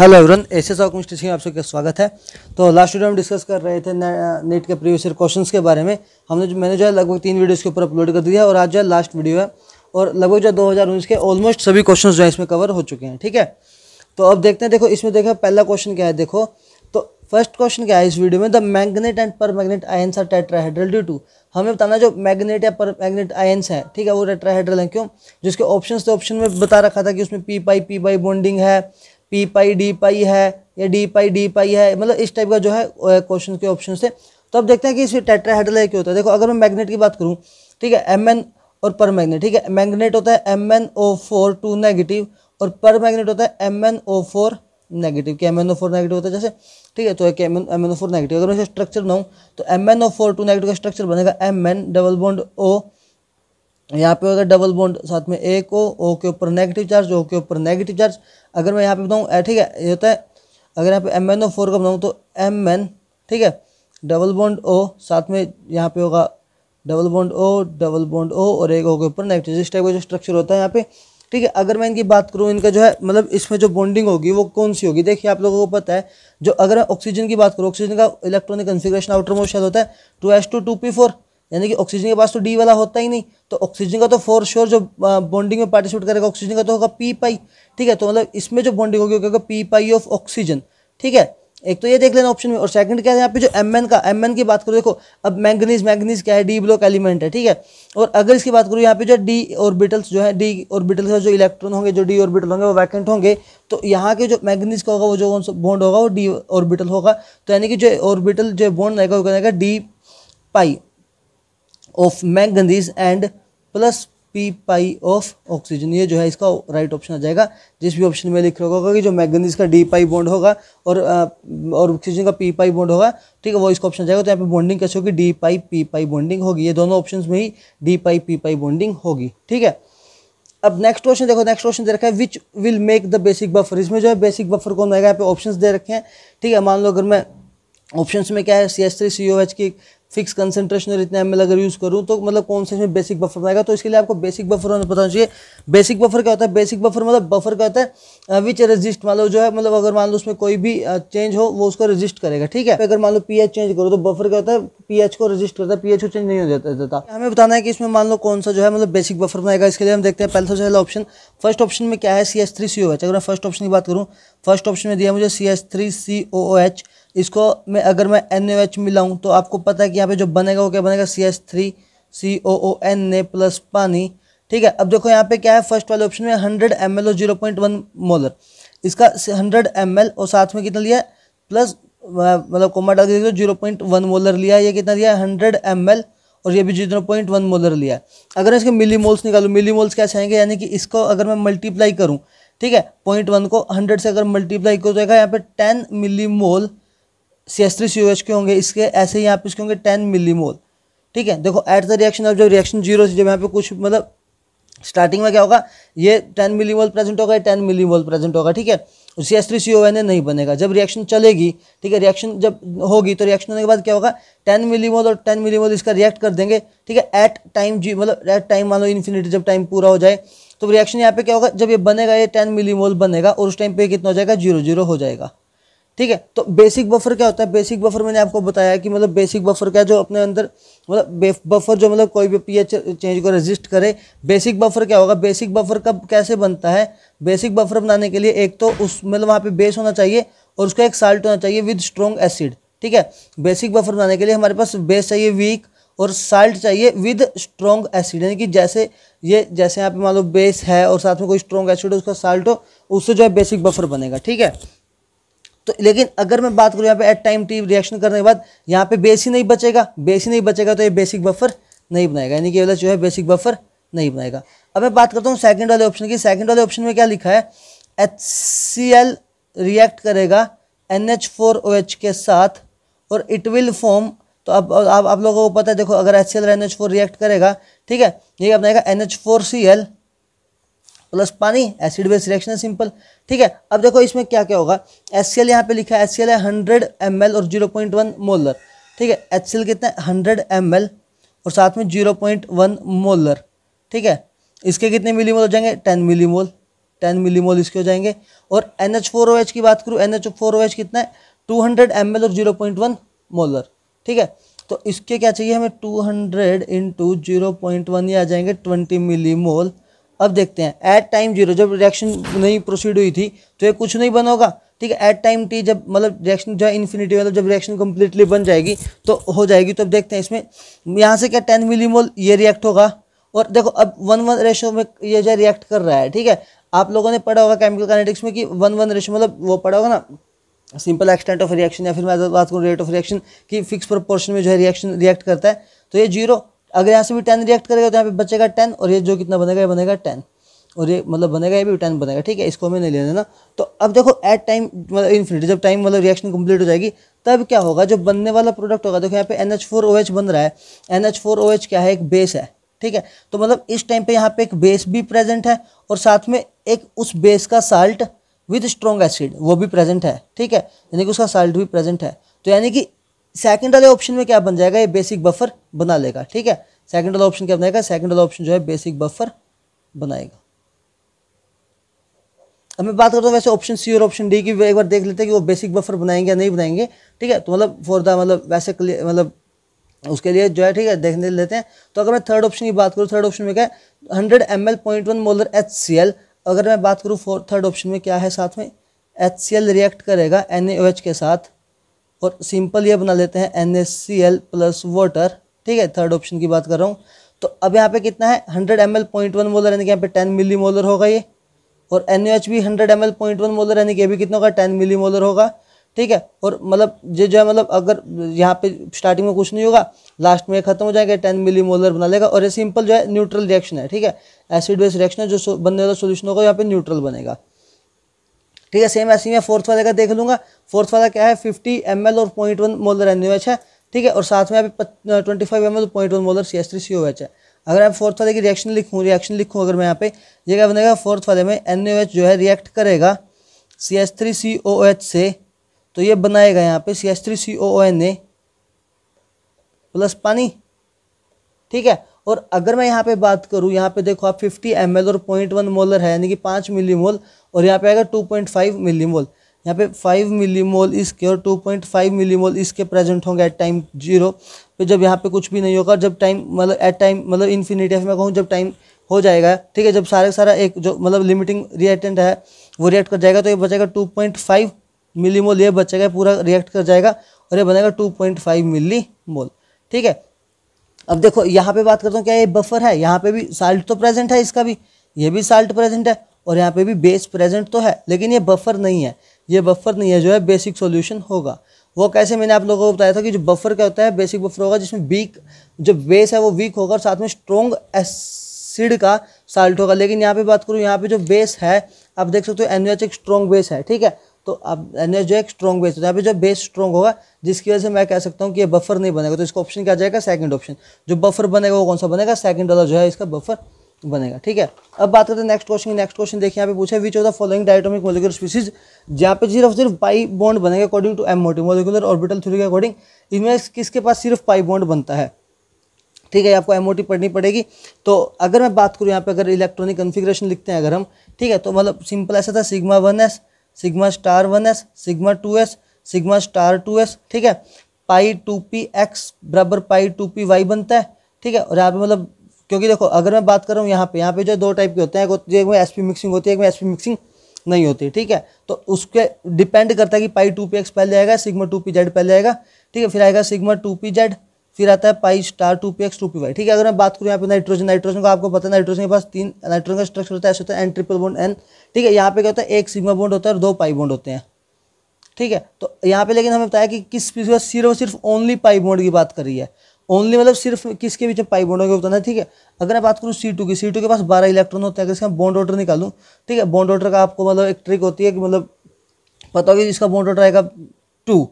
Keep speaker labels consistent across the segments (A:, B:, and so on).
A: hello everyone S S ऑकम सिंह आप सबका स्वागत है तो लास्ट वीडियो हम डिस्कस कर रहे थे नेट के प्रीवियस ईयर क्वेश्चंस के बारे में हमने जो मैंने जो है लगभग तीन वीडियोस के ऊपर अपलोड कर दिया और आज जो है लास्ट वीडियो है और लगभग जो दो हज़ार उन्नीस के ऑलमोस्ट सभी क्वेश्चन जो है इसमें कवर हो चुके हैं ठीक है तो अब देखते हैं देखो इसमें देखो पहला क्वेश्चन क्या है देखो तो फर्स्ट क्वेश्चन क्या है इस वीडियो में the manganate and permanganate ions are tetrahedral due to हमें बताना जो मैग्नेट या पर मैग्नेट आयन्स है ठीक है वो टेट्राहेड्रल है क्यों जिसके ऑप्शन तो ऑप्शन में बता रखा था कि उसमें P pi P pi bonding है पी पाई डी पाई है या डी पाई डी पाई है मतलब इस टाइप का जो है क्वेश्चन के ऑप्शन से तो अब देखते हैं कि इसमें टेट्राहेड्रल क्या होता है देखो अगर मैं मैग्नेट की बात करूँ ठीक है एम एन और पर मैग्नेट ठीक है मैग्नेट होता है M N O four two negative और पर मैग्नेट होता है M N O four negative के M N O four negative होता है जैसे ठीक है तो एक M N M N O four negative अगर मैं स्ट्रक्चर बनाऊँ तो M N O four two negative का स्ट्रक्चर बनेगा M N double bond O यहाँ पे होता है डबल बॉन्ड साथ में एक ओ ओ के ऊपर नेगेटिव चार्ज ओ के ऊपर नेगेटिव चार्ज अगर मैं यहाँ पे बताऊँ ठीक है ये होता है अगर यहाँ पे एम एन ओ फोर का बताऊँ तो एम एन ठीक है डबल बॉन्ड ओ साथ में यहाँ पे होगा double bond O double bond O और एक होगा ऊपर नाइट इस टाइप का जो स्ट्रक्चर होता है यहाँ पे ठीक है अगर मैं इनकी बात करूँ इनका जो है मतलब इसमें जो बॉन्डिंग होगी वो कौन सी होगी देखिए आप लोगों को पता है जो अगर मैं ऑक्सीजन की बात करूँ ऑक्सीजन का इलेक्ट्रॉनिक कंफिग्रेशन आउटर मोशन होता है two S two two P four यानी कि ऑक्सीजन के पास तो डी वाला होता ही नहीं तो ऑक्सीजन का तो फोर श्योर जो बॉन्डिंग में पार्टिसिपेट करेगा ऑक्सीजन का तो होगा पी पाई ठीक है तो मतलब इसमें जो बॉन्डिंग होगी होगा पी पाई ऑफ ऑक्सीजन ठीक है एक तो ये देख लेना ऑप्शन में और सेकंड क्या है यहाँ पे जो एम का एम की बात करो देखो अब मैंगनीज मैंगनीज क्या है डी ब्लॉक एलिमेंट है ठीक है और अगर इसकी बात करूँ यहाँ पे जो डी ऑर्बिटल्स जो है डी ऑर्बिटल्स का जो इलेक्ट्रॉन होंगे जो डी ऑर्बिटल होंगे वो वैकेंट होंगे तो यहाँ के जो मैगनीज का होगा वो जो बॉन्ड होगा वो डी ऑर्बिटल होगा तो यानी कि जो ऑर्बिटल जो बॉन्ड रहेगा वो रहेगा D pi of manganese and plus P pi of oxygen ये जो है इसका राइट ऑप्शन आ जाएगा जिस भी ऑप्शन में लिख रखा होगा कि जो मैगनीज का डी पाई बॉन्ड होगा और और ऑक्सीजन का पी पाई बॉन्ड होगा ठीक है वो इसका ऑप्शन जाएगा तो यहाँ पे बॉन्डिंग कैसे होगी D pi P pi bonding होगी ये दोनों ऑप्शन में ही D pi P pi bonding होगी ठीक है अब नेक्स्ट क्वेश्चन देखो नेक्स्ट क्वेश्चन दे रखा है which will make the basic buffer इसमें जो है बेसिक बफर कौन आएगा यहाँ पे ऑप्शंस दे रखे हैं ठीक है मान लो अगर मैं ऑप्शंस में क्या है C S three C O H की फिक्स और इतना एम अगर यूज़ करूँ तो मतलब कौन से इसमें बेसिक बफर बनाएगा तो इसके लिए आपको बेसिक बफर होना पता चाहिए बेसिक बफर क्या होता है बेसिक बफर मतलब बफर क्या होता है विच रजिस्ट मान लो जो है मतलब अगर मान लो उसमें कोई भी चेंज हो वो उसको रजिस्ट करेगा ठीक है अगर मान लो पी चेंज करो तो बफर क्या होता है पी को रजिस्ट करता है पी को चेंज नहीं हो जाता देता हमें बताना है कि इसमें मान लो कौन सा जो है मतलब बेसिक बफर बनाएगा इसके लिए हम देखते हैं पहले सबसे पहला ऑप्शन फर्स्ट ऑप्शन में क्या है C S three C O H अगर मैं फर्स्ट ऑप्शन की बात करूँ फर्स्ट ऑप्शन में दिया मुझे C S three C O O H इसको मैं अगर मैं एन ओ एच मिलाऊँ तो आपको पता है कि यहाँ पे जो बनेगा वो क्या बनेगा C S three C O O N A plus पानी ठीक है अब देखो यहाँ पे क्या है फर्स्ट वाले ऑप्शन में हंड्रेड एम एल और जीरो पॉइंट वन मोलर इसका हंड्रेड एम एल और साथ में कितना लिया प्लस मतलब कोमा डाल देखो जीरो पॉइंट वन मोलर लिया ये कितना लिया हंड्रेड एम एल और ये भी जीरो पॉइंट वन मोलर लिया अगर इसके मिली मोल्स निकालू मिली मोल्स क्या चाहेंगे यानी कि इसको अगर मैं मल्टीप्लाई करूँ ठीक है पॉइंट वन को हंड्रेड से अगर मल्टीप्लाई करूँ तो यहाँ पे ten millimole C S three C O H के होंगे इसके ऐसे यहाँ पे इसके होंगे टेन मिली मोल ठीक है देखो एट द रिएक्शन ऑफ जब रिएक्शन जीरो से जब यहाँ पे कुछ मतलब स्टार्टिंग में क्या होगा ये टेन मिली मोल प्रेजेंट होगा ये टेन मिली मोल प्रेजेंट होगा ठीक है C S three C O N A नहीं बनेगा जब रिएक्शन चलेगी ठीक है रिएक्शन जब होगी तो रिएक्शन होने के बाद क्या होगा टेन मिलीमोल और टेन मिलीमोल इसका रिएक्ट कर देंगे ठीक है एट टाइम जी मतलब एट टाइम मान लो इन्फिनिटी जब टाइम पूरा हो जाए तो रिएक्शन यहाँ पे क्या होगा जब ये बनेगा ये टेन मिलीमोल बनेगा और उस टाइम पे कितना हो जाएगा जीरो जीरो हो जाएगा ठीक है तो बेसिक बफर क्या होता है बेसिक बफर मैंने आपको बताया कि मतलब बेसिक बफर क्या जो अपने अंदर मतलब बफर जो मतलब कोई भी पीएच चेंज को रजिस्ट करे बेसिक बफर क्या होगा बेसिक बफर कब कैसे बनता है बेसिक बफर बनाने के लिए एक तो उस मतलब वहाँ पे बेस होना चाहिए और उसका एक साल्ट होना चाहिए विद स्ट्रॉन्ग एसिड ठीक है बेसिक बफर बनाने के लिए हमारे पास बेस चाहिए वीक और साल्ट चाहिए विद स्ट्रॉन्ग एसिड यानी कि जैसे ये जैसे यहाँ पे मान लो बेस है और साथ में कोई स्ट्रॉन्ग एसिड उसका साल्ट हो उससे जो है बेसिक बफर बनेगा ठीक है तो लेकिन अगर मैं बात करूँ यहाँ पे एट टाइम टी रिएक्शन करने के बाद यहाँ पे बेस ही नहीं बचेगा बेस ही नहीं बचेगा तो ये बेसिक बफर नहीं बनाएगा यानी कि जो है बेसिक बफर नहीं बनाएगा अब मैं बात करता हूँ सेकेंड वाले ऑप्शन की सेकेंड वाले ऑप्शन में क्या लिखा है एच सी एल रिएक्ट करेगा N H four O H के साथ और इट विल फॉर्म तो अब आप, आप लोगों को पता है देखो अगर H C L N H four react करेगा ठीक है ये अपनाएगा बनाएगा N H four C L plus पानी एसिड बेस रिएक्शन है सिंपल ठीक है अब देखो इसमें क्या क्या होगा एस सी एल यहाँ पे लिखा है एच सी एल है हंड्रेड एम एल और जीरो पॉइंट वन मोलर ठीक है एच सी एल कितना है हंड्रेड एम एल और साथ में जीरो पॉइंट वन मोलर ठीक है इसके कितने मिली मोल हो जाएंगे टेन मिली मोल टेन मिली मोल इसके हो जाएंगे और N H four O H की बात करूँ N H four O H कितना है टू हंड्रेड एम एल और जीरो पॉइंट वन मोलर ठीक है तो इसके क्या चाहिए हमें two hundred into zero point one ये आ जाएंगे ट्वेंटी मिली मोल अब देखते हैं एट टाइम जीरो जब रिएक्शन नहीं प्रोसीड हुई थी तो ये कुछ नहीं बन होगा ठीक है एट टाइम टी जब मतलब रिएक्शन जो है इन्फिनिटी मतलब जब रिएक्शन कम्प्लीटली बन जाएगी तो हो जाएगी तो अब देखते हैं इसमें यहाँ से क्या टेन मिलीमोल ये रिएक्ट होगा और देखो अब वन वन रेशो में ये जो रिएक्ट कर रहा है ठीक है आप लोगों ने पढ़ा होगा केमिकल कैनेटिक्स में कि वन वन रेशो मतलब वो पढ़ा होगा ना सिंपल एक्सटेंट ऑफ रिएक्शन या फिर मैं बात करूँ रेट ऑफ रिएक्शन कि फिक्स प्रोपोर्शन में जो है रिएक्शन रिएक्ट करता है तो ये जीरो अगर यहाँ से भी टेन रिएक्ट करेगा तो यहाँ पे बचेगा टेन और ये जो कितना बनेगा ये बनेगा टेन और ये मतलब बनेगा ये भी टेन बनेगा ठीक है इसको हमें नहीं लेना तो अब देखो एट टाइम मतलब इन्फिनिटी जब टाइम मतलब रिएक्शन कंप्लीट हो जाएगी तब क्या होगा जो बनने वाला प्रोडक्ट होगा देखो यहाँ पे N H four O H बन रहा है N H four O H क्या है एक बेस है ठीक है तो मतलब इस टाइम पर यहाँ पे एक बेस भी प्रेजेंट है और साथ में एक उस बेस का साल्ट विद स्ट्रॉन्ग एसिड वो भी प्रेजेंट है ठीक है यानी कि उसका साल्ट भी प्रेजेंट है तो यानी कि सेकंड वाले ऑप्शन में क्या बन जाएगा ये बेसिक बफर बना लेगा ठीक है सेकंड वाला ऑप्शन क्या बनाएगा सेकंड वाला ऑप्शन जो है बेसिक बफर बनाएगा अब मैं बात करता हूँ वैसे ऑप्शन सी और ऑप्शन डी की एक बार देख लेते हैं कि वो बेसिक बफर बनाएंगे या नहीं बनाएंगे ठीक है तो मतलब फॉर द मतलब वैसे मतलब उसके लिए जो है ठीक है देखने लेते हैं तो अगर मैं थर्ड ऑप्शन की बात करूँ थर्ड ऑप्शन में क्या है hundred M L point one molar H C L अगर मैं बात करूँ फोर्थ थर्ड ऑप्शन में क्या है साथ में एच सी एल रिएक्ट करेगा एन ए ओ एच के साथ और सिंपल ये बना लेते हैं N S C L plus water ठीक है थर्ड ऑप्शन की बात कर रहा हूँ तो अब यहाँ पे कितना है hundred M L point one molar यानी कि यहाँ पे टेन मिली मोलर होगा ये और एन यू एच भी hundred M L point one molar यानी कि अभी कितना होगा टेन मिली मोलर होगा ठीक है और मतलब ये जो है मतलब अगर यहाँ पे स्टार्टिंग में कुछ नहीं होगा लास्ट में खत्म हो जाएगा टेन मिली मोलर बना लेगा और ये सिंपल जो है न्यूट्रल रिएक्शन है ठीक है एसिड बेस रिएक्शन है जो बनने वाला सोल्यूशन होगा यहाँ पे न्यूट्रल बनेगा ठीक है सेम ऐसी मैं फोर्थ वाले का देख लूँगा फोर्थ वाला क्या है फिफ्टी एम और पॉइंट वन मोलर एन है ठीक है और साथ में यहाँ twenty five M L point one molar C S three C O H है अगर मैं फोर्थ वाले की रिएक्शन लिखूँ रिएक्शन लिखूँ अगर मैं यहाँ पे ये क्या बनेगा फोर्थ वाले में एन ओ एच जो है रिएक्ट करेगा C S three C O H से तो ये बनाएगा यहाँ पे C S three C O N A plus पानी ठीक है और अगर मैं यहाँ पे बात करूँ यहाँ पे देखो आप 50 एम और 0.1 मोलर है यानी कि पाँच मिली मोल और यहाँ पे आएगा 2.5 मिली मोल यहाँ पे 5 मिली मोल इसके और 2.5 मिली मोल इसके प्रेजेंट होंगे एट टाइम जीरो पे जब यहाँ पे कुछ भी नहीं होगा जब टाइम मतलब एट टाइम मतलब इन्फिनिटी मैं कहूँ जब टाइम हो जाएगा ठीक है जब सारे सारा एक जो मतलब लिमिटिंग रिएक्टेंट है वो रिएक्ट कर जाएगा तो ये बचेगा two point five millimole ये बचेगा पूरा रिएक्ट कर जाएगा और ये बनेगा two point five millimole ठीक है अब देखो यहाँ पे बात करता हूँ क्या ये बफर है यहाँ पे भी साल्ट तो प्रेजेंट है इसका भी ये भी साल्ट प्रेजेंट है और यहाँ पे भी बेस प्रेजेंट तो है लेकिन ये बफर नहीं है ये बफर नहीं है जो है बेसिक सोल्यूशन होगा वो कैसे मैंने आप लोगों को बताया था कि जो बफर क्या होता है बेसिक बफर होगा जिसमें वीक जो बेस है वो वीक होगा और साथ में स्ट्रॉन्ग एसिड का साल्ट होगा लेकिन यहाँ पे बात करूँ यहाँ पे जो बेस है आप देख सकते हो एन एक स्ट्रॉन्ग बेस है ठीक है तो अब एन जो है स्ट्रॉन्ग बेस होता है यहाँ पे जो बेस स्ट्रॉन्ग होगा जिसकी वजह से मैं कह सकता हूँ कि ये बफर नहीं बनेगा तो इसका ऑप्शन क्या जाएगा सेकंड ऑप्शन जो बफर बनेगा वो कौन सा बनेगा सेकंड वाला जो है इसका बफर बनेगा ठीक है अब बात करते हैं नेक्स्ट क्वेश्चन नेक्स्ट क्वेश्चन देखिए यहाँ पे पूछा which of the following diatomic molecular species जहाँ पे सिर्फ सिर्फ पाई बॉन्ड बनेगा अकॉर्डिंग टू एम मोटी मोलिकुलर ऑर्बिटल थ्री के अकॉर्डिंग इनमें किसके पास सिर्फ पाई बॉन्ड बनता है ठीक है आपको एमओटी पढ़नी पड़ेगी तो अगर मैं बात करूँ यहाँ पे अगर इलेक्ट्रॉनिक कन्फिग्रेशन लिखते हैं अगर हम ठीक है तो मतलब सिंपल ऐसा था sigma one S sigma star one S sigma two S sigma star two S ठीक है पाई टू पी एक्स बराबर पाई टू पी वाई बनता है ठीक है और यहाँ पे मतलब क्योंकि देखो अगर मैं बात कर रहा हूँ यहाँ पे यहाँ पे जो दो टाइप के होते हैं एक में एस पी मिक्सिंग होती है एक में एस पी मिक्सिंग नहीं होती ठीक है तो उसके डिपेंड करता है कि पाई टू पी एक्स पहले आएगा सिग्मा टू पी जेड पहले आएगा ठीक है फिर आएगा सिग्मा टू पी जेड फिर आता है pi star two P X two P Y ठीक है अगर मैं बात करूँ यहाँ पे नाइट्रोजन नाइट्रोजन का आपको पता है नाइट्रोजन के पास तीन नाइट्रोजन का स्ट्रक्चर होता है ऐसे होता है एन ट्रिपल बॉन्ड एन ठीक है यहाँ पे क्या होता है एक सिग्मा बॉन्ड होता है और दो पाई बॉन्ड होते हैं ठीक है तो यहाँ पे लेकिन हमें बताया कि किस सिर्फ सिर्फ ओनली पाई बॉन्ड की बात करी है ओनली मतलब सिर्फ किसके बीच में पाई बॉन्ड होगा बताना ठीक है अगर मैं बात करूँ सी टू की सी टू के पास बारह इलेक्ट्रॉन होते हैं अगर इसका बॉन्ड ऑर्डर निकालूँ ठीक है बॉन्ड ऑर्डर का आपको मतलब एक ट्रिक होती है कि मतलब पता होगी इसका बॉन्ड ऑर्डर आएगा टू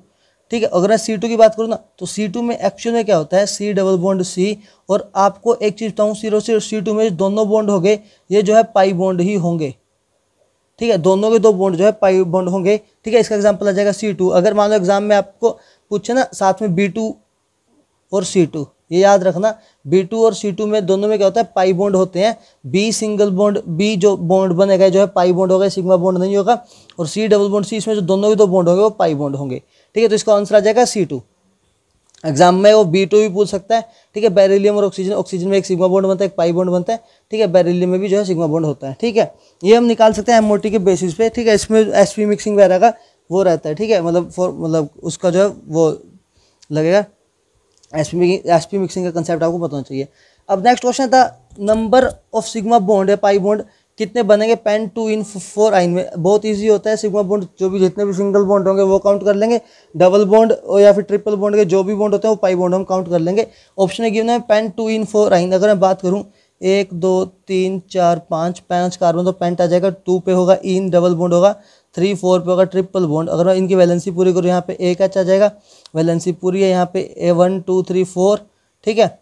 A: ठीक है अगर मैं सी टू की बात करूँ ना तो सी टू में एक्चुअल में क्या होता है सी डबल बॉन्ड सी और आपको एक चीज़ बताऊँ सीरो सी और सी टू में दोनों बॉन्ड हो गए ये जो है पाई बॉन्ड ही होंगे ठीक है दोनों के दो बॉन्ड जो है पाई बॉन्ड होंगे ठीक है इसका एग्जाम्पल आ जाएगा सी टू अगर मान लो एग्जाम में आपको पूछे ना साथ में बी टू और सी टू ये याद रखना बी टू और सी टू में दोनों में क्या होता है पाई बॉन्ड होते हैं बी सिंगल बॉन्ड बी जो बॉन्ड बनेगा जो है पाई बॉन्ड होगा सिग्मा बॉन्ड नहीं होगा और सी डबल बॉन्ड सी इसमें जो दोनों के दो बॉन्ड होंगे वो पाई बॉन्ड होंगे ठीक है तो इसका आंसर आ जाएगा सी टू एग्जाम में वो बी टू भी पूछ सकता है ठीक है बैरिलियम और ऑक्सीजन ऑक्सीजन में एक सिग्मा बॉन्ड बनता है एक पाई बॉन्ड बनता है ठीक है बैरिलियम में भी जो है सिग्मा बॉन्ड होता है ठीक है ये हम निकाल सकते हैं एमओटी के बेसिस पे ठीक है इसमें एस पी मिक्सिंग वगैरह का वो रहता है ठीक है मतलब फॉर मतलब उसका जो है वो लगेगा S P S P mixing का कंसेप्ट आपको बताना चाहिए अब नेक्स्ट क्वेश्चन था नंबर ऑफ सिग्मा बॉन्ड है पाई बॉन्ड कितने बनेंगे पेन टू इन फोर आइन में बहुत इजी होता है सिग्मा बॉन्ड जो भी जितने भी सिंगल बॉन्ड होंगे वो काउंट कर लेंगे डबल बॉन्ड या फिर ट्रिपल बॉन्ड के जो भी बॉन्ड होते हैं वो पाई बॉन्ड हम काउंट कर लेंगे ऑप्शन है गिवन है पेन टू इन फोर आइन अगर मैं बात करूँ एक दो तीन चार पाँच पाँच कार्बन तो पेंट आ जाएगा टू पे होगा इन डबल बॉन्ड होगा थ्री फोर पे होगा ट्रिपल बॉन्ड अगर मैं इनकी वैलेंसी पूरी करूँ यहाँ पे एक एच आ जाएगा वैलेंसी पूरी है यहाँ पे A one two three four ठीक है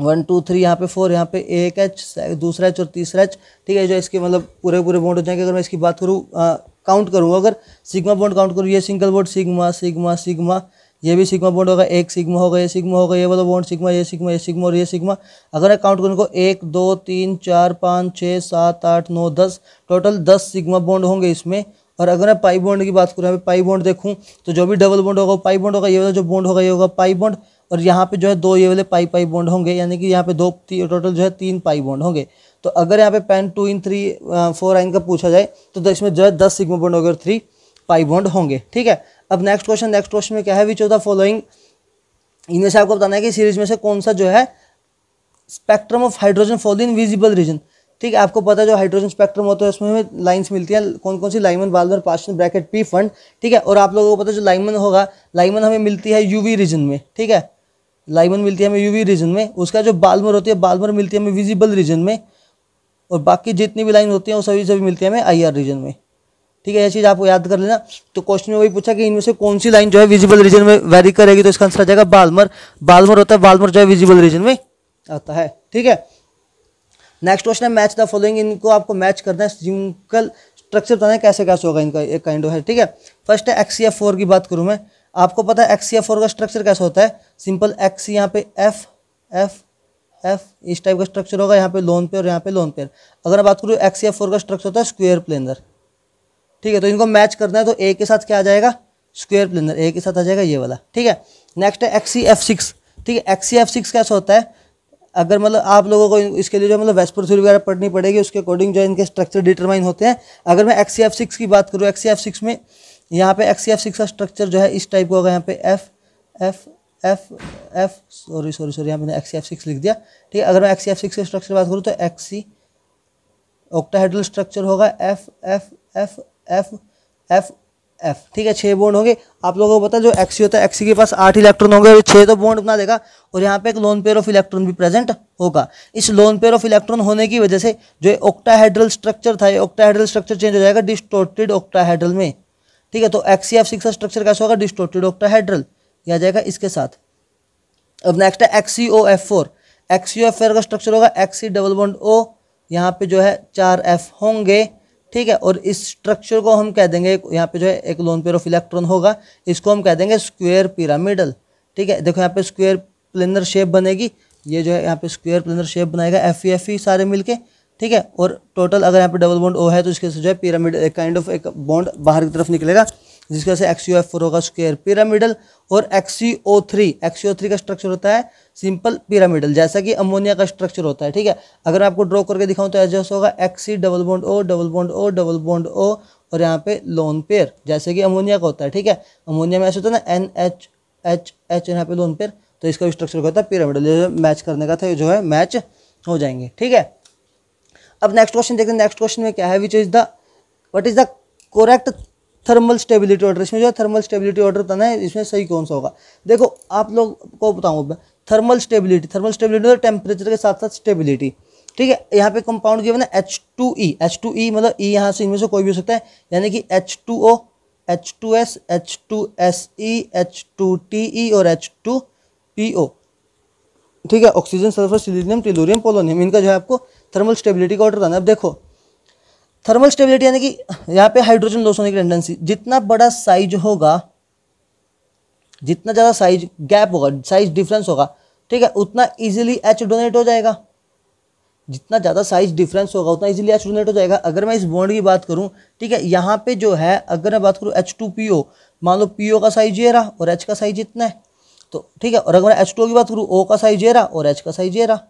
A: वन टू थ्री यहाँ पे फोर यहाँ पे एक एच दूसरा एच और तीसरा एच ठीक है जो इसके मतलब पूरे पूरे बॉन्ड हो जाएंगे अगर मैं इसकी बात करूँ काउंट करूँ अगर सिग्मा बॉन्ड काउंट करूँ ये single bond sigma sigma sigma ये भी सिग्मा बॉन्ड होगा एक सिग्मा होगा ये सिग्मा होगा ये वाला बॉन्ड सिग्मा ये सिग्मा ये सिग्मा और ये सिग्मा अगर मैं काउंट करूँ इनको एक दो तीन चार पाँच छः सात आठ नौ दस टोटल दस सिग्मा बॉन्ड होंगे इसमें और अगर मैं पाई बॉन्ड की बात करूँ यहाँ पाई बॉन्ड देखूँ तो जो भी डबल बॉन्ड होगा पाई बॉन्ड होगा ये वाला जो बॉन्ड होगा ये होगा पाई बॉन्ड और यहाँ पे जो है दो ये वाले पाई पाई बॉन्ड होंगे यानी कि यहाँ पे दो टोटल जो है तीन पाई बॉन्ड होंगे तो अगर यहाँ पे पेन टू इन थ्री फोर आइन का पूछा जाए तो इसमें जो है दस सिग्मा बॉन्ड होगा और थ्री पाई बॉन्ड होंगे ठीक है अब नेक्स्ट क्वेश्चन नेक्स्ट क्वेश्चन में क्या है विच ऑफ द फॉलोइंग इनमें से आपको बताना है कि सीरीज में से कौन सा जो है spectrum of hydrogen for the invisible region ठीक है आपको पता है जो हाइड्रोजन स्पेक्ट्रम होता है उसमें हमें लाइंस मिलती हैं कौन कौन सी Lyman Balmer Paschen bracket Pfund ठीक है और आप लोगों को पता है जो लाइमन होगा लाइमन हमें मिलती है यूवी रीजन में ठीक है लाइमन मिलती है हमें यूवी रीजन में उसका जो बालमर होती है बालमर मिलती है हमें विजिबल रीजन में और बाकी जितनी भी लाइन होती हैं वो सभी सभी मिलती है हमें आई रीजन में ठीक है यह चीज़ आपको याद कर लेना तो क्वेश्चन में वही पूछा कि इनमें से कौन सी लाइन जो है विजिबल रीजन में वेरी करेगी तो इसका आंसर आ जाएगा बालमर बालमर होता है बालमर जो है विजिबल रीजन में आता है ठीक है नेक्स्ट क्वेश्चन है मैच द फॉलोइंग इनको आपको मैच करना है सिंपल स्ट्रक्चर बताना है कैसे कैसे होगा इनका एक काइंड ऑफ है ठीक है फर्स्ट है एक्स फोर की बात करूँ मैं आपको पता है एक्स या फोर का स्ट्रक्चर कैसा होता है सिंपल एक्स यहाँ पे एफ एफ एफ इस टाइप का स्ट्रक्चर होगा यहाँ पे लोन पेयर यहाँ पे लोन पेयर अगर बात करूँ एक्स या फोर का स्ट्रक्चर होता है स्क्वेयर प्लेनर ठीक है तो इनको मैच करना है तो ए के साथ क्या आ जाएगा स्क्वेयर प्लेनर ए के साथ आ जाएगा ये वाला ठीक है नेक्स्ट है एक्सी एफ सिक्स ठीक है एक्सी एफ सिक्स कैसा होता है अगर मतलब आप लोगों को इसके लिए जो मतलब वेस्पर थ्योरी वगैरह पढ़नी पड़ेगी उसके अकॉर्डिंग जो इनके स्ट्रक्चर डिटरमाइन होते हैं अगर मैं एक्सी एफ सिक्स की बात करूँ एक्सी एफ सिक्स में यहाँ पे एक्स एफ सिक्स का स्ट्रक्चर जो है इस टाइप का होगा यहाँ पे F F F F sorry sorry sorry यहाँ मैंने एक्स एफ सिक्स लिख दिया ठीक है अगर मैं एक्स एफ सिक्स स्ट्रक्चर बात करूँ तो एक्सी ऑक्टाहेड्रल स्ट्रक्चर होगा F F F F F F ठीक है छः बोन्ड होंगे आप लोगों को पता है जो एक्सी e होता है एक्सी e के पास आठ इलेक्ट्रॉन होंगे और छः तो बोन्ड बना देगा और यहाँ पे एक लोन पेयर ऑफ इलेक्ट्रॉन भी प्रेजेंट होगा इस लोन पेयर ऑफ इलेक्ट्रॉन होने की वजह से जो ऑक्टाहेड्रल स्ट्रक्चर था ये ऑक्टाहेड्रल स्ट्रक्चर चेंज हो जाएगा डिस्टोर्टेड ऑक्टाहेड्रल में ठीक है तो एक्सीएफ एफ सिक्स का स्ट्रक्चर कैसे होगा डिस्टोटेड ऑक्टाहेड्रल यह आ जाएगा इसके साथ अब नेक्स्ट है X O F four X F four का स्ट्रक्चर होगा एक्सी डबल बॉन्ड ओ यहाँ पे जो है चार एफ होंगे ठीक है और इस स्ट्रक्चर को हम कह देंगे यहाँ पे जो है एक लोन पेयर ऑफ इलेक्ट्रॉन होगा इसको हम कह देंगे स्क्वेयर पिरामिडल ठीक है देखो यहाँ पे स्क्वेयर प्लेनर शेप बनेगी ये जो है यहाँ पे स्क्वेयर प्लेनर शेप बनाएगा एफ ई एफ ई सारे मिलके ठीक है और टोटल अगर यहाँ पे डबल बॉन्ड ओ है तो इसके जो है पिरामिड एक काइंड ऑफ एक बॉन्ड बाहर की तरफ निकलेगा जिसकी वजह से एक्स यू एफ फोर होगा स्क्वेयर पिरामिडल और X E O three X E O three का स्ट्रक्चर होता है सिंपल पिरामिडल जैसा कि अमोनिया का स्ट्रक्चर होता है ठीक है अगर मैं आपको ड्रॉ करके दिखाऊं तो ऐसा होगा X E double bond O double bond O double bond O और यहाँ पे लोन पेयर जैसे कि अमोनिया का होता है ठीक है अमोनिया में ऐसे होता है ना एन एच एच एच यहाँ पे लोन पेयर तो इसका स्ट्रक्चर होता है पिरामिडल मैच करने का था जो है मैच हो जाएंगे ठीक है अब नेक्स्ट क्वेश्चन देखते हैं नेक्स्ट क्वेश्चन में क्या है which is the what is the correct thermal stability order इसमें जो थर्मल स्टेबिलिटी ऑर्डर था ना इसमें सही कौन सा होगा देखो आप लोग को बताऊँ thermal stability thermal stability temperature के साथ साथ स्टेबिलिटी ठीक है यहाँ पे कंपाउंड की है H two E H two E मतलब ई e यहाँ से इनमें से कोई भी हो सकता है यानी कि H two O H two S H two S E H two T E और एच टू पी ओ ठीक है oxygen sulphur selenium tellurium polonium इनका जो है आपको थर्मल स्टेबिलिटी का ऑर्डर बताना अब देखो थर्मल स्टेबिलिटी यानी कि यहाँ पे हाइड्रोजन लॉस होने की टेंडेंसी जितना बड़ा साइज होगा जितना ज़्यादा साइज गैप होगा साइज डिफरेंस होगा ठीक है उतना इजीली एच डोनेट हो जाएगा जितना ज़्यादा साइज डिफरेंस होगा उतना इजीली एच डोनेट हो जाएगा अगर मैं इस बॉन्ड की बात करूँ ठीक है यहाँ पर जो है अगर मैं बात करूँ एच टू पी ओ मान लो पी ओ का साइज ये रहा और एच का साइज इतना है तो ठीक है और अगर मैं एच टू की बात करूँ ओ का साइज ये रहा और एच का साइज ये रहा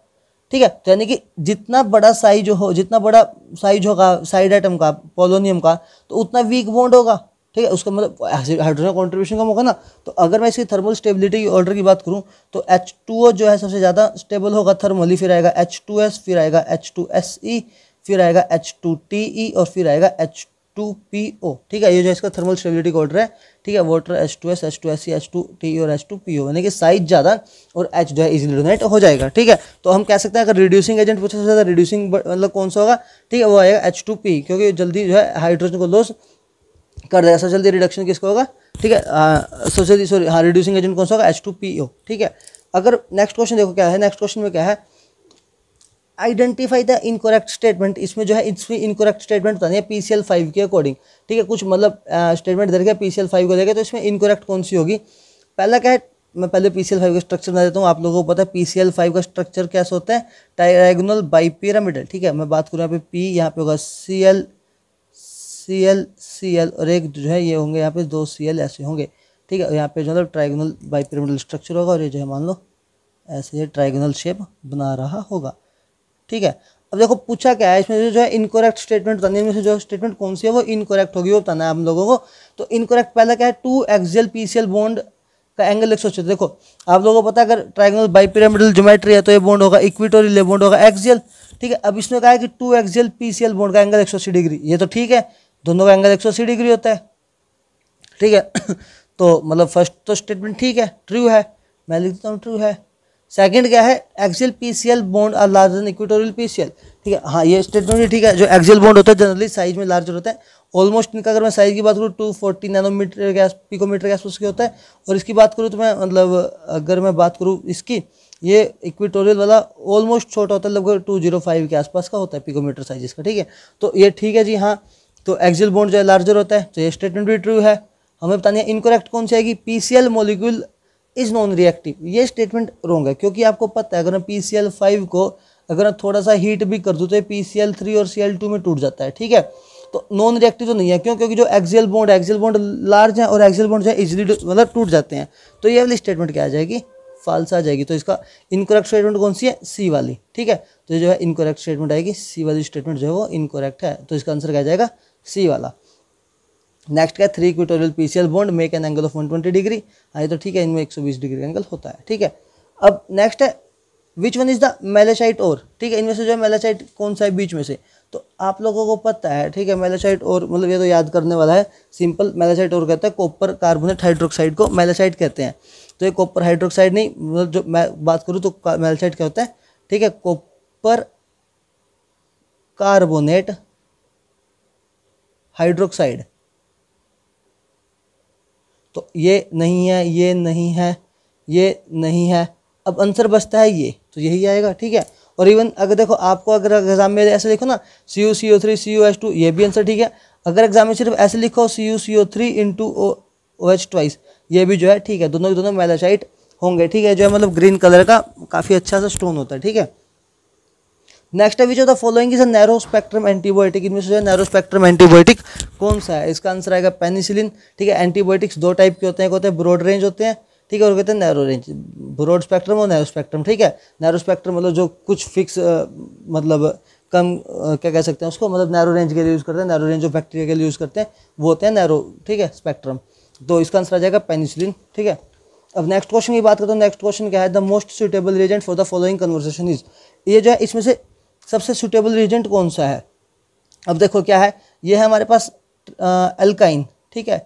A: ठीक है तो यानी कि जितना बड़ा साइज हो जितना बड़ा साइज होगा साइड आइटम का पोलोनियम का तो उतना वीक बॉन्ड होगा ठीक है उसका मतलब हाइड्रोजन कॉन्ट्रीब्यूशन कम होगा ना तो अगर मैं इसकी थर्मल स्टेबिलिटी की ऑर्डर की बात करूँ तो एच जो है सबसे ज़्यादा स्टेबल होगा थर्मली फिर आएगा एच फिर आएगा एच e, फिर आएगा एच e और फिर आएगा एच टू पी ओ ठीक है ये जो इसका थर्मल स्टेबिलिटी का ऑर्डर है ठीक है water H two S H two S C H two T और एच टू पी ओ यानी कि साइज ज़्यादा और एच जो है इजिली डोनेट हो जाएगा ठीक है तो हम कह सकते हैं अगर रिड्यूसिंग एजेंट पूछा जाता है रिड्यूसिंग तो मतलब कौन सा होगा ठीक है वो आएगा एच टू पी क्योंकि जल्दी जो है हाइड्रोजन को लॉस कर देगा सबसे जल्दी रिडक्शन किसको होगा ठीक है सबसे जल्दी सॉरी हाँ रिड्यूसिंग एजेंट कौन सा होगा एच टू पी ओ ठीक है अगर नेक्स्ट क्वेश्चन देखो क्या है नेक्स्ट क्वेश्चन में क्या है आइडेंटिफाई द इनकोरेक्ट स्टेटमेंट इसमें जो है इसमें इनकोरेक्ट स्टेटमेंट बताने पी सी एल फाइव के अकॉर्डिंग ठीक है कुछ मतलब स्टेटमेंट दे पी सी एल फाइव को देखे तो इसमें इनकोरेक्ट कौन सी होगी पहला क्या है मैं पहले पी सी एल फाइव का स्ट्रक्चर बना देता हूँ आप लोगों को पता है पी सी एल फाइव का स्ट्रक्चर कैसे होता है डायगोनल बाई पिरामिडल ठीक है मैं बात करूँ यहाँ पे पी यहाँ पे होगा C L C L C L और एक जो है ये होंगे यहाँ पे दो सी एल ऐसे होंगे ठीक है यहाँ पे जो है ट्राइगोनल बाई पिरामिडल स्ट्रक्चर होगा और ये जो है मान लो ऐसे ट्राइगोनल शेप बना रहा होगा ठीक है अब देखो पूछा क्या है इसमें जो, जो है इनकोरेक्ट स्टेटमेंट बताने में इनमें से जो स्टेटमेंट कौन सी है वो इनकोरेक्ट होगी वो बताना है हम लोगों को तो इनकोरेक्ट पहला क्या है टू एक्सियल पीसीएल बॉन्ड का एंगल एक सौ देखो आप लोगों को पता अगर ट्राइंगल बाईपिरामिडल ज्योमेट्री है तो ये बॉन्ड होगा इक्विटोरियल बॉन्ड होगा एक्सएल ठीक है अब इसमें कहा है कि टू एक्सियल पीसीएल बॉन्ड का एंगल एक सौ डिग्री ये तो ठीक है दोनों का एंगल एक सौ डिग्री होता है ठीक है तो मतलब फर्स्ट तो स्टेटमेंट ठीक है ट्रू है मैं लिखता हूँ ट्रू है सेकंड क्या है axial P C L bond are larger than equatorial P C L ठीक है हाँ ये स्टेटमेंट ठीक है जो एक्सियल बॉन्ड होता है जनरली साइज में लार्जर होता है ऑलमोस्ट इनका अगर मैं साइज की बात करूँ टू फोर्टी नैनोमीटर के पिकोमीटर के आसपास के होता है और इसकी बात करूँ तो मैं मतलब अगर मैं बात करूँ इसकी ये इक्विटोरियल वाला ऑलमोस्ट छोटा होता है लगभग टू जीरो फाइव के आसपास का होता है पिकोमीटर साइज इसका ठीक है तो ये ठीक है जी हाँ तो एक्सियल बोन्ड जो है लार्जर होता है तो ये स्टेटमेंट भी ट्रू है हमें बतानी है इनकोरेक्ट कौन सी आएगी P C L molecule is non reactive ये स्टेटमेंट रॉन्ग है क्योंकि आपको पता है अगर मैं पी फाइव को अगर मैं थोड़ा सा हीट भी कर दूँ तो ये पी थ्री और सी एल टू में टूट जाता है ठीक है तो नॉन रिएक्टिव तो नहीं है क्यों क्योंकि जो axial bond axial bond large है और एक्जियल बॉन्ड जो है इजिली मतलब टूट जाते हैं तो ये वाली स्टेटमेंट क्या आ जाएगी फालस आ जाएगी तो इसका इनकोरेक्ट स्टेटमेंट कौन सी है सी वाली ठीक है तो जो है इनकोरेक्ट स्टेटमेंट आएगी सी वाली स्टेटमेंट जो है वो इनकोरेक्ट है तो इसका आंसर क्या जाएगा सी वाला नेक्स्ट का three equatorial P C L bond make an angle of 120 degree आए तो ठीक है इनमें 120 डिग्री एंगल होता है ठीक है अब नेक्स्ट है which one is the malachite और ठीक है इनमें से जो है मेलेसाइट कौन सा है बीच में से तो आप लोगों को पता है ठीक है मेलेसाइट और मतलब ये तो याद करने वाला है सिंपल मेलेसाइट और कहता है कॉपर कार्बोनेट हाइड्रोक्साइड को मेलेसाइट कहते हैं तो ये कॉपर हाइड्रोक्साइड नहीं मतलब जो मैं बात करूँ तो मेलेसाइट क्या होता है ठीक है कॉपर कार्बोनेट हाइड्रोक्साइड तो ये नहीं है ये नहीं है ये नहीं है अब आंसर बचता है ये तो यही आएगा ठीक है और इवन अगर देखो आपको अगर एग्जाम में ऐसे लिखो ना C U C O three C U H two ये भी आंसर ठीक है अगर एग्जाम में सिर्फ ऐसे लिखो C U C O three into O O H twice ये भी जो है ठीक है दोनों के दोनों मेलाशाइट होंगे ठीक है जो है मतलब ग्रीन कलर का काफ़ी अच्छा सा स्टोन होता है ठीक है नेक्स्ट है which the following is a narrow spectrum antibiotic इनमें से नैरो स्पेक्ट्रम एंटीबायोटिक कौन सा है इसका आंसर आएगा पेनिसिलिन ठीक है एंटीबायोटिक्स दो टाइप के होते हैं होते हैं ब्रॉड रेंज होते हैं ठीक है और कहते हैं नैरो रेंज ब्रॉड स्पेक्ट्रम और नैरो स्पेक्ट्रम ठीक है नैरो स्पेक्ट्रम मतलब जो कुछ फिक्स मतलब कम क्या कह सकते हैं उसको मतलब नैरो रेंज के लिए यूज़ करते हैं नैरो रेंज ऑफ बैक्टीरिया के लिए यूज़ करते हैं वो होते हैं नैरो ठीक है स्पेक्ट्रम तो इसका आंसर आ जाएगा पेनिसिलिन ठीक है अब नेक्स्ट क्वेश्चन की बात करते हैं नेक्स्ट क्वेश्चन क्या है the most suitable reagent for the following conversation is ये जो है इसमें से सबसे सुटेबल रीजेंट कौन सा है अब देखो क्या है ये है हमारे पास एल्काइन ठीक है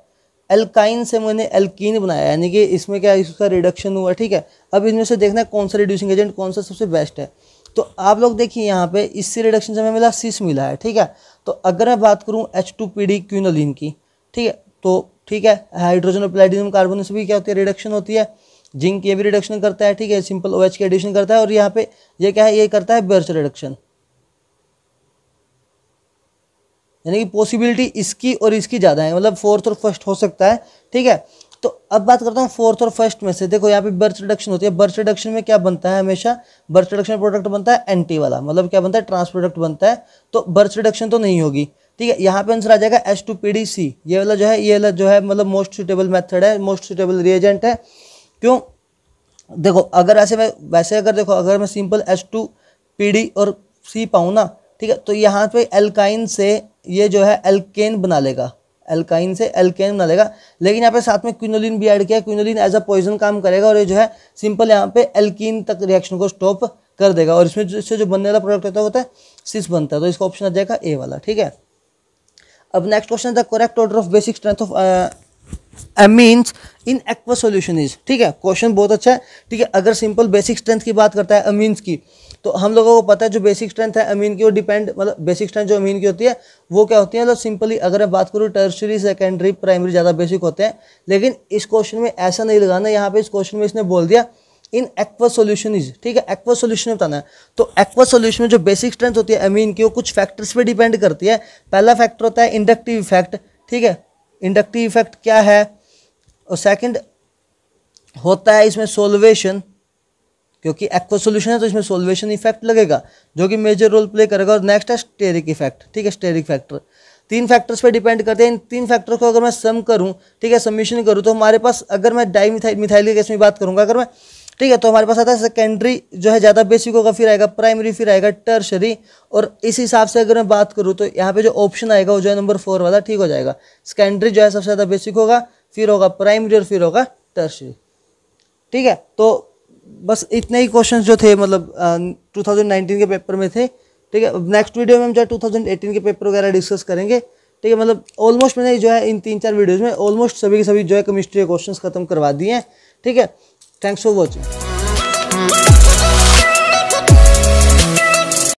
A: एल्काइन से मैंने एल्कीन बनाया यानी कि इसमें क्या इसका रिडक्शन हुआ ठीक है अब इनमें से देखना है कौन सा रिड्यूसिंग एजेंट कौन सा सबसे बेस्ट है तो आप लोग देखिए यहाँ पे इससे रिडक्शन से हमें मिला सिस मिला है ठीक है तो अगर मैं बात करूँ H two P D quinoline की ठीक है तो ठीक है हाइड्रोजन और प्लेटिनियम कार्बन से भी क्या होती है रिडक्शन होती है जिंक ये भी रिडक्शन करता है ठीक है सिंपल ओ OH एच की एडिशन करता है और यहाँ पे ये क्या है ये करता है बर्च रिडक्शन यानी कि पॉसिबिलिटी इसकी और इसकी ज़्यादा है मतलब फोर्थ और फर्स्ट हो सकता है ठीक है तो अब बात करता हूँ फोर्थ और फर्स्ट में से देखो यहाँ पे बर्थ रिडक्शन होती है बर्थ रिडक्शन में क्या बनता है हमेशा बर्थ रिडक्शन प्रोडक्ट बनता है एंटी वाला मतलब क्या बनता है ट्रांस प्रोडक्ट बनता है तो बर्थ रिडक्शन तो नहीं होगी ठीक है यहाँ पे आंसर आ जाएगा S two P D C ये वाला जो है ये वाला जो है मतलब मोस्ट सुटेबल मेथड है मोस्ट सुटेबल रिएजेंट है क्यों देखो अगर ऐसे मैं वैसे अगर देखो अगर मैं simple S two P D और सी पाऊँ ना ठीक है तो यहाँ पे एल्काइन से ये जो है एल्केन बना लेगा एल्काइन से एल्केन बना लेगा लेकिन यहाँ पे साथ में क्विनोलिन भी ऐड किया क्विनोलिन एज अ पॉइजन काम करेगा और ये जो है सिंपल यहाँ पे एल्किन तक रिएक्शन को स्टॉप कर देगा और इसमें इससे जो बनने वाला प्रोडक्ट होता है होता है सिस बनता है तो इसका ऑप्शन आ जाएगा ए वाला ठीक है अब next question the correct order of basic strength of amines in aqua solution is ठीक है क्वेश्चन बहुत अच्छा है ठीक है अगर सिंपल बेसिक स्ट्रेंथ की बात करता है अमीन्स की तो हम लोगों को पता है जो बेसिक स्ट्रेंथ है अमीन की वो डिपेंड मतलब बेसिक स्ट्रेंथ जो अमीन की होती है वो क्या होती है मतलब सिंपली अगर मैं बात करूँ टर्सरी सेकेंडरी प्राइमरी ज़्यादा बेसिक होते हैं लेकिन इस क्वेश्चन में ऐसा नहीं लगाना यहाँ पर इस क्वेश्चन में इसने बोल दिया इन एक्वा सोल्यूशन इज ठीक है एक्वा सोल्यूशन में बताना है तो एक्वा सोल्यूशन में जो बेसिक स्ट्रेंथ होती है अमीन की वो कुछ फैक्टर्स पर डिपेंड करती है पहला फैक्टर होता है इंडक्टिव इफेक्ट ठीक है इंडक्टिव इफेक्ट क्या है और सेकेंड होता है इसमें सोलवेशन क्योंकि एक्वा सोल्यूशन है तो इसमें सोल्वेशन इफेक्ट लगेगा जो कि मेजर रोल प्ले करेगा और नेक्स्ट है स्टेरिक इफेक्ट ठीक है स्टेरिक फैक्टर तीन फैक्टर्स पे डिपेंड करते हैं इन तीन फैक्टर को अगर मैं सम करूँ ठीक है सबमिशन करूँ तो हमारे पास अगर मैं डाई मिथाइल मिथाइल के केस में बात करूँगा अगर मैं ठीक है तो हमारे पास आता है सेकेंडरी जो है ज़्यादा बेसिक होगा फिर आएगा प्राइमरी फिर आएगा टर्शरी और इस हिसाब से अगर मैं बात करूँ तो यहाँ पर जो ऑप्शन आएगा वो जो है नंबर फोर वाला ठीक हो जाएगा सेकेंडरी जो है सबसे ज़्यादा बेसिक होगा फिर होगा प्राइमरी और फिर होगा टर्शरी ठीक है तो बस इतने ही क्वेश्चन जो थे मतलब टू थाउजेंड नाइनटीन के पेपर में थे ठीक है नेक्स्ट वीडियो में हम जो है टू थाउजेंड एटीन के पेपर वगैरह डिस्कस करेंगे ठीक है मतलब ऑलमोस्ट मैंने जो है इन तीन चार वीडियोज़ में ऑलमोस्ट सभी के सभी जो है केमिस्ट्री के क्वेश्चन खत्म करवा दिए हैं ठीक है थैंक्स फॉर वॉचिंग